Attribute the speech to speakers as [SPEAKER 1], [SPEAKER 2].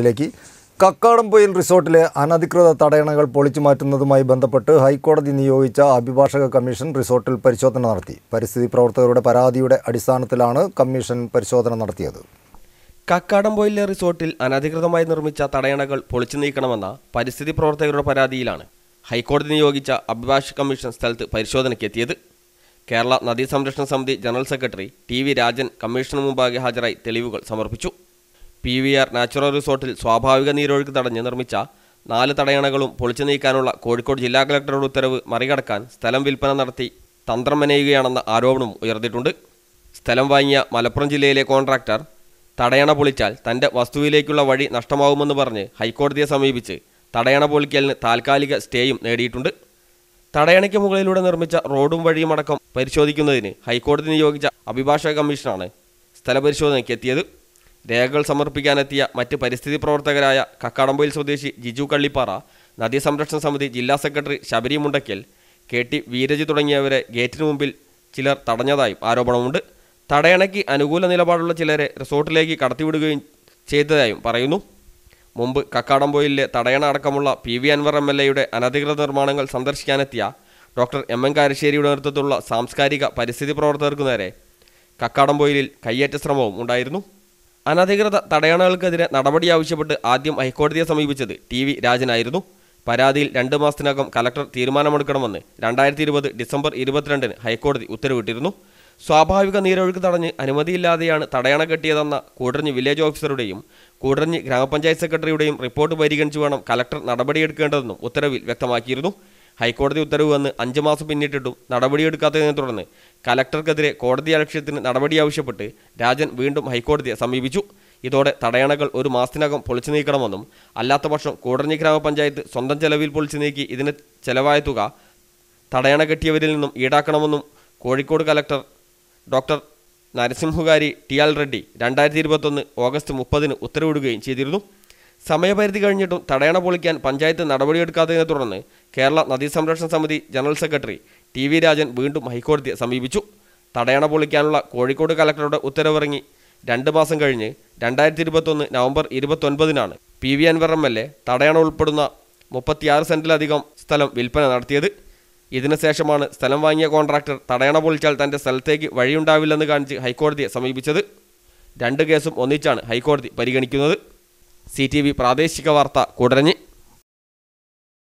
[SPEAKER 1] ിലേക്ക് കക്കാടംപൊയിൽ റിസോർട്ടിലെ അനധികൃത തടയണകൾ പൊളിച്ചു മാറ്റുന്നതുമായി ബന്ധപ്പെട്ട് ഹൈക്കോടതി നിയോഗിച്ച അഭിഭാഷക കമ്മീഷൻ റിസോർട്ടിൽ പരിശോധന നടത്തി പരിസ്ഥിതി പ്രവർത്തകരുടെ പരാതിയുടെ അടിസ്ഥാനത്തിലാണ് കമ്മീഷൻ പരിശോധന നടത്തിയത് കക്കാടംപൊയിലെ റിസോർട്ടിൽ അനധികൃതമായി നിർമ്മിച്ച തടയണകൾ പൊളിച്ചു നീക്കണമെന്ന പരിസ്ഥിതി പ്രവർത്തകരുടെ പരാതിയിലാണ് ഹൈക്കോടതി നിയോഗിച്ച അഭിഭാഷക കമ്മീഷൻ സ്ഥലത്ത് പരിശോധനയ്ക്കെത്തിയത് കേരള നദീ സംരക്ഷണ സമിതി ജനറൽ സെക്രട്ടറി ടി രാജൻ കമ്മീഷന് മുമ്പാകെ ഹാജരായി തെളിവുകൾ സമർപ്പിച്ചു പി വി ആർ നാച്ചുറൽ റിസോർട്ടിൽ സ്വാഭാവിക നീരൊഴുക്ക് തടഞ്ഞ് നിർമ്മിച്ച നാല് തടയണകളും പൊളിച്ചു നീക്കാനുള്ള കോഴിക്കോട് ജില്ലാ കളക്ടറുടെ ഉത്തരവ് മറികടക്കാൻ സ്ഥലം വിൽപ്പന നടത്തി തന്ത്രം മെനയുകയാണെന്ന ആരോപണം ഉയർന്നിട്ടുണ്ട് സ്ഥലം വാങ്ങിയ മലപ്പുറം ജില്ലയിലെ കോൺട്രാക്ടർ തടയണ പൊളിച്ചാൽ തൻ്റെ വസ്തുവിലേക്കുള്ള വഴി നഷ്ടമാവുമെന്ന് പറഞ്ഞ് ഹൈക്കോടതിയെ സമീപിച്ച് തടയണ പൊളിക്കലിന് താൽക്കാലിക സ്റ്റേയും നേടിയിട്ടുണ്ട് തടയണയ്ക്ക് മുകളിലൂടെ നിർമ്മിച്ച റോഡും വഴിയും അടക്കം പരിശോധിക്കുന്നതിന് ഹൈക്കോടതി നിയോഗിച്ച അഭിഭാഷക കമ്മീഷനാണ് സ്ഥലപരിശോധനയ്ക്ക് എത്തിയത് രേഖകൾ സമർപ്പിക്കാനെത്തിയ മറ്റ് പരിസ്ഥിതി പ്രവർത്തകരായ കക്കാടമ്പൊയിൽ സ്വദേശി ജിജു കള്ളിപ്പാറ നദീ സംരക്ഷണ സമിതി ജില്ലാ secretary Sabari Mundakkal K T Veeraj തുടങ്ങിയവരെ ഗേറ്റിന് മുമ്പിൽ ചിലർ തടഞ്ഞതായും ആരോപണമുണ്ട് തടയണയ്ക്ക് അനുകൂല നിലപാടുള്ള ചിലരെ റിസോർട്ടിലേക്ക് കടത്തിവിടുകയും ചെയ്തതായും പറയുന്നു മുമ്പ് കക്കാടംപോയിലെ തടയണ അടക്കമുള്ള P V Anvar M L എയുടെ അനധികൃത നിർമ്മാണങ്ങൾ സന്ദർശിക്കാനെത്തിയ ഡോക്ടർ എം എൻ കാരശ്ശേരിയുടെ നേതൃത്വത്തിലുള്ള സാംസ്കാരിക പരിസ്ഥിതി പ്രവർത്തകർക്കു നേരെ കക്കാടംപൊയിലിൽ കയ്യേറ്റ ശ്രമവും ഉണ്ടായിരുന്നു അനധികൃത തടയണകൾക്കെതിരെ നടപടി ആവശ്യപ്പെട്ട് ആദ്യം ഹൈക്കോടതിയെ സമീപിച്ചത് ടി വി രാജനായിരുന്നു പരാതിയിൽ രണ്ട് മാസത്തിനകം കലക്ടർ തീരുമാനമെടുക്കണമെന്ന് രണ്ടായിരത്തി ഇരുപത് ഡിസംബർ ഇരുപത്തിരണ്ടിന് ഹൈക്കോടതി ഉത്തരവിട്ടിരുന്നു സ്വാഭാവിക നീരൊഴുക്ക് തടഞ്ഞ് അനുമതിയില്ലാതെയാണ് തടയണ കെട്ടിയതെന്ന കൂടരഞ്ഞ് വില്ലേജ് ഓഫീസറുടെയും കൂടരഞ്ഞ് ഗ്രാമപഞ്ചായത്ത് സെക്രട്ടറിയുടെയും റിപ്പോർട്ട് പരിഗണിച്ചു വേണം കലക്ടർ നടപടിയെടുക്കേണ്ടതെന്നും ഉത്തരവിൽ വ്യക്തമാക്കിയിരുന്നു ഹൈക്കോടതി ഉത്തരവ് വന്ന് അഞ്ച് മാസം പിന്നിട്ടിട്ടും നടപടിയെടുക്കാത്തതിനെ തുടർന്ന് കലക്ടർക്കെതിരെ കോടതി അലക്ഷ്യത്തിന് നടപടി ആവശ്യപ്പെട്ട് രാജൻ വീണ്ടും ഹൈക്കോടതിയെ സമീപിച്ചു ഇതോടെ തടയണകൾ ഒരു മാസത്തിനകം പൊളിച്ചു നീക്കണമെന്നും അല്ലാത്തപക്ഷം കൂടഞ്ഞി ഗ്രാമപഞ്ചായത്ത് സ്വന്തം ചെലവിൽ പൊളിച്ചു നീക്കി ഇതിന് ചെലവായ തുക തടയണ കെട്ടിയവരിൽ നിന്നും ഈടാക്കണമെന്നും Kozhikode collector doctor Narasimhugari T L Reddy രണ്ടായിരത്തി ഇരുപത്തൊന്ന് ഓഗസ്റ്റ് മുപ്പതിന് ഉത്തരവിടുകയും ചെയ്തിരുന്നു സമയപരിധി കഴിഞ്ഞിട്ടും തടയണ പൊളിക്കാൻ പഞ്ചായത്ത് നടപടിയെടുക്കാത്തതിനെ തുടർന്ന് കേരള നദീ സംരക്ഷണ സമിതി general secretary T V Rajan വീണ്ടും ഹൈക്കോടതിയെ സമീപിച്ചു തടയണ പൊളിക്കാനുള്ള കോഴിക്കോട് കലക്ടറുടെ ഉത്തരവിറങ്ങി രണ്ട് മാസം കഴിഞ്ഞ് രണ്ടായിരത്തി ഇരുപത്തൊന്ന് നവംബർ ഇരുപത്തൊൻപതിനാണ് P V Anvar M L A തടയണ ഉൾപ്പെടുന്ന മുപ്പത്തിയാറ് സെൻറ്റിലധികം സ്ഥലം വിൽപ്പന നടത്തിയത് ഇതിനുശേഷമാണ് സ്ഥലം വാങ്ങിയ കോൺട്രാക്ടർ തടയണ പൊളിച്ചാൽ തൻ്റെ സ്ഥലത്തേക്ക് വഴിയുണ്ടാവില്ലെന്ന് കാണിച്ച് ഹൈക്കോടതിയെ സമീപിച്ചത് രണ്ട് കേസും ഒന്നിച്ചാണ് ഹൈക്കോടതി പരിഗണിക്കുന്നത് സി ടി വി പ്രാദേശിക വാർത്ത കുടഞ്ഞ്